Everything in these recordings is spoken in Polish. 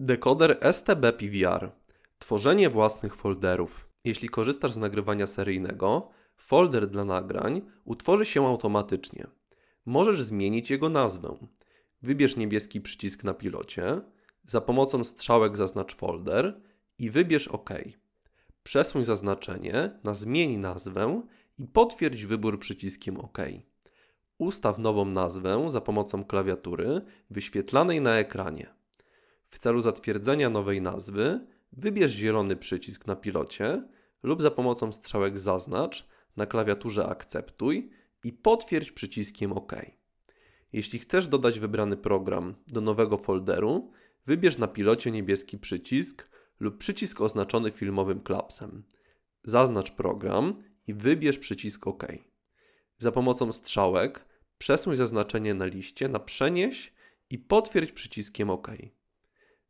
Dekoder STB PVR. Tworzenie własnych folderów. Jeśli korzystasz z nagrywania seryjnego, folder dla nagrań utworzy się automatycznie. Możesz zmienić jego nazwę. Wybierz niebieski przycisk na pilocie, za pomocą strzałek zaznacz folder i wybierz OK. Przesuń zaznaczenie na Zmień nazwę i potwierdź wybór przyciskiem OK. Ustaw nową nazwę za pomocą klawiatury wyświetlanej na ekranie. W celu zatwierdzenia nowej nazwy wybierz zielony przycisk na pilocie lub za pomocą strzałek zaznacz na klawiaturze akceptuj i potwierdź przyciskiem OK. Jeśli chcesz dodać wybrany program do nowego folderu, wybierz na pilocie niebieski przycisk lub przycisk oznaczony filmowym klapsem. Zaznacz program i wybierz przycisk OK. Za pomocą strzałek przesuń zaznaczenie na liście na przenieś i potwierdź przyciskiem OK.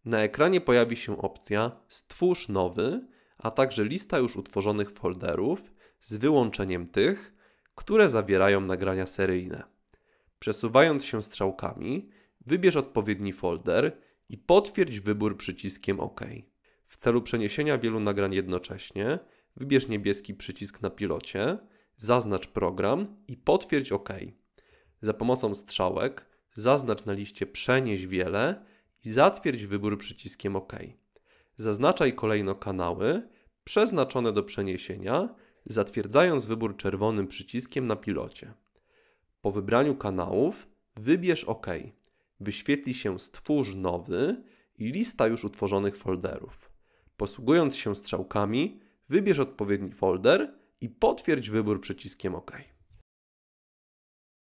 Na ekranie pojawi się opcja Stwórz nowy, a także lista już utworzonych folderów z wyłączeniem tych, które zawierają nagrania seryjne. Przesuwając się strzałkami, wybierz odpowiedni folder i potwierdź wybór przyciskiem OK. W celu przeniesienia wielu nagrań jednocześnie, wybierz niebieski przycisk na pilocie, zaznacz program i potwierdź OK. Za pomocą strzałek zaznacz na liście Przenieś wiele i zatwierdź wybór przyciskiem OK. Zaznaczaj kolejno kanały przeznaczone do przeniesienia, zatwierdzając wybór czerwonym przyciskiem na pilocie. Po wybraniu kanałów wybierz OK. Wyświetli się Stwórz nowy i lista już utworzonych folderów. Posługując się strzałkami, wybierz odpowiedni folder i potwierdź wybór przyciskiem OK.